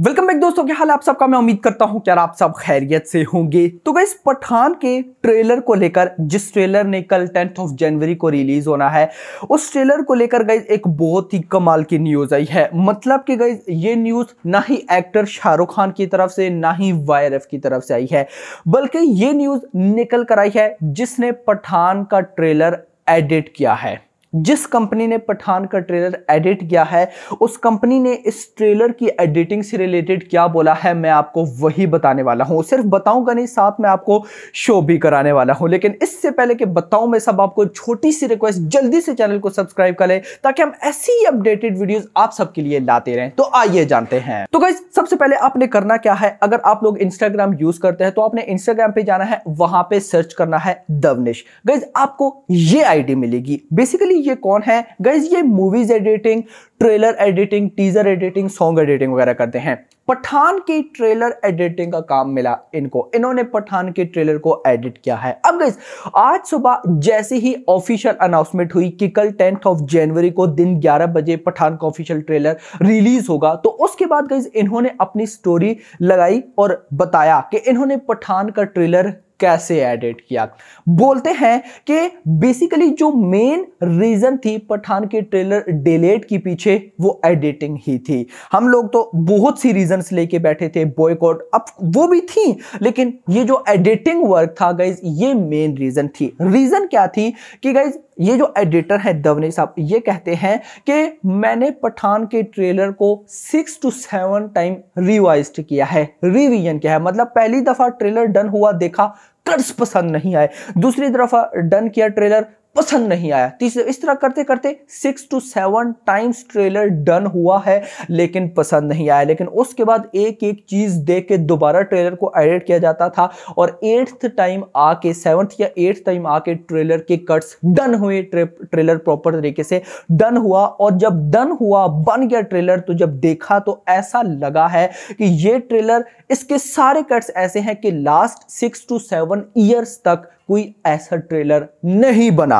welcome back दोस्तों क्या हाल आप सबका मैं उम्मीद करता हूं कि आप सब खैरियत से होंगे तो गई पठान के ट्रेलर को लेकर जिस ट्रेलर ने कल टेंथ ऑफ जनवरी को रिलीज होना है उस ट्रेलर को लेकर गई एक बहुत ही कमाल की न्यूज आई है मतलब कि गई ये न्यूज ना ही एक्टर शाहरुख खान की तरफ से ना ही वायरफ की तरफ से आई है बल्कि ये न्यूज निकल कर आई है जिसने पठान का ट्रेलर एडिट किया है जिस कंपनी ने पठान का ट्रेलर एडिट किया है उस कंपनी ने इस ट्रेलर की एडिटिंग से रिलेटेड क्या बोला है मैं आपको वही बताने वाला हूं सिर्फ बताऊंगा नहीं साथ में आपको शो भी कराने वाला हूं लेकिन इससे पहले कि बताऊं मैं सब आपको छोटी सी रिक्वेस्ट जल्दी से चैनल को सब्सक्राइब कर लें ताकि हम ऐसी अपडेटेड वीडियोज आप सबके लिए लाते रहें तो आइए जानते हैं तो गाइज सबसे पहले आपने करना क्या है अगर आप लोग इंस्टाग्राम यूज करते हैं तो आपने इंस्टाग्राम पे जाना है वहां पर सर्च करना है दवनिश गाइज आपको ये आईडी मिलेगी बेसिकली ये कौन है गाइज ये movies editing trailer editing teaser editing song editing वगैरह करते हैं पठान की ट्रेलर एडिटिंग का काम मिला इनको इन्होंने पठान के ट्रेलर को एडिट किया है अब गाइज आज सुबह जैसे ही ऑफिशियल अनाउंसमेंट हुई कि कल टेंथ ऑफ जनवरी को दिन 11 बजे पठान का ऑफिशियल ट्रेलर रिलीज होगा तो उसके बाद गाइज इन्होंने अपनी स्टोरी लगाई और बताया कि इन्होंने पठान का ट्रेलर कैसे एडिट किया बोलते हैं कि बेसिकली जो मेन रीजन थी पठान के ट्रेलर डिलेट के पीछे वो एडिटिंग ही थी हम लोग तो बहुत सी रीजन लेके बैठे थे बॉयकॉट अब वो भी थी लेकिन ये जो एडिटिंग वर्क था गाइज ये मेन रीजन थी रीजन क्या थी कि गाइज ये जो एडिटर है दवनी साहब ये कहते हैं कि मैंने पठान के ट्रेलर को six to seven time revise किया है रिवीजन किया है मतलब पहली दफा ट्रेलर डन हुआ देखा एक्टर्स पसंद नहीं आए दूसरी तरफ डन किया ट्रेलर पसंद नहीं आया तीसरे इस तरह करते करते six to seven times trailer done हुआ है लेकिन पसंद नहीं आया लेकिन उसके बाद एक एक चीज देख के दोबारा ट्रेलर को एडिट किया जाता था और एट्थ टाइम आके सेवन्थ या एट्थ टाइम आके ट्रेलर के कट्स डन हुए ट्रे, ट्रेलर प्रॉपर तरीके से डन हुआ और जब डन हुआ बन गया ट्रेलर तो जब देखा तो ऐसा लगा है कि ये ट्रेलर इसके सारे कट्स ऐसे हैं कि last six to seven years तक कोई ऐसा ट्रेलर नहीं बना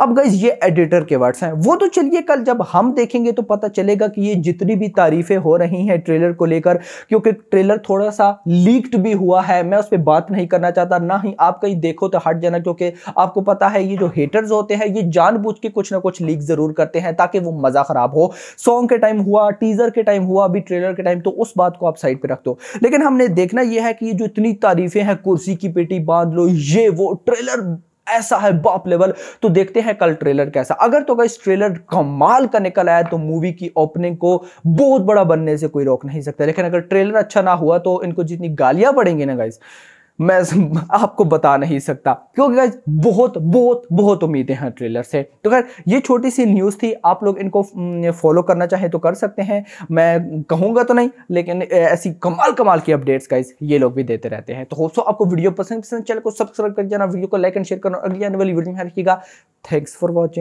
अब गई ये एडिटर के वर्ड्स हैं वो तो चलिए कल जब हम देखेंगे तो पता चलेगा कि ये जितनी भी तारीफें हो रही हैं ट्रेलर को लेकर क्योंकि ट्रेलर थोड़ा सा लीक्ड भी हुआ है मैं उस पर बात नहीं करना चाहता ना ही आप कहीं देखो तो हट जाना क्योंकि आपको पता है ये जो हेटर्स होते हैं ये जानबूझ के कुछ ना कुछ लीक जरूर करते हैं ताकि वो मजा खराब हो सॉन्ग के टाइम हुआ टीजर के टाइम हुआ अभी ट्रेलर के टाइम तो उस बात को आप साइड पर रख दो लेकिन हमने देखना यह है कि जो इतनी तारीफें हैं कुर्सी की पेटी बांध लो ये वो ट्रेलर ऐसा है बाप लेवल तो देखते हैं कल ट्रेलर कैसा अगर तो इस ट्रेलर कमाल का निकल आया तो मूवी की ओपनिंग को बहुत बड़ा बनने से कोई रोक नहीं सकता लेकिन अगर ट्रेलर अच्छा ना हुआ तो इनको जितनी गालियां पड़ेंगी ना गाइस मैं आपको बता नहीं सकता क्योंकि गाइज बहुत बहुत बहुत उम्मीदें हैं ट्रेलर से तो खैर ये छोटी सी न्यूज़ थी आप लोग इनको फॉलो करना चाहें तो कर सकते हैं मैं कहूँगा तो नहीं लेकिन ऐसी कमाल कमाल की अपडेट्स गाइज ये लोग भी देते रहते हैं तो हो सो आपको वीडियो पसंद पसंद चैनल को सब्सक्राइब कर जाना वीडियो को लाइक एंड शेयर करना अगली आने वाली वीडियो में रखिएगा थैंक्स फॉर वॉचिंग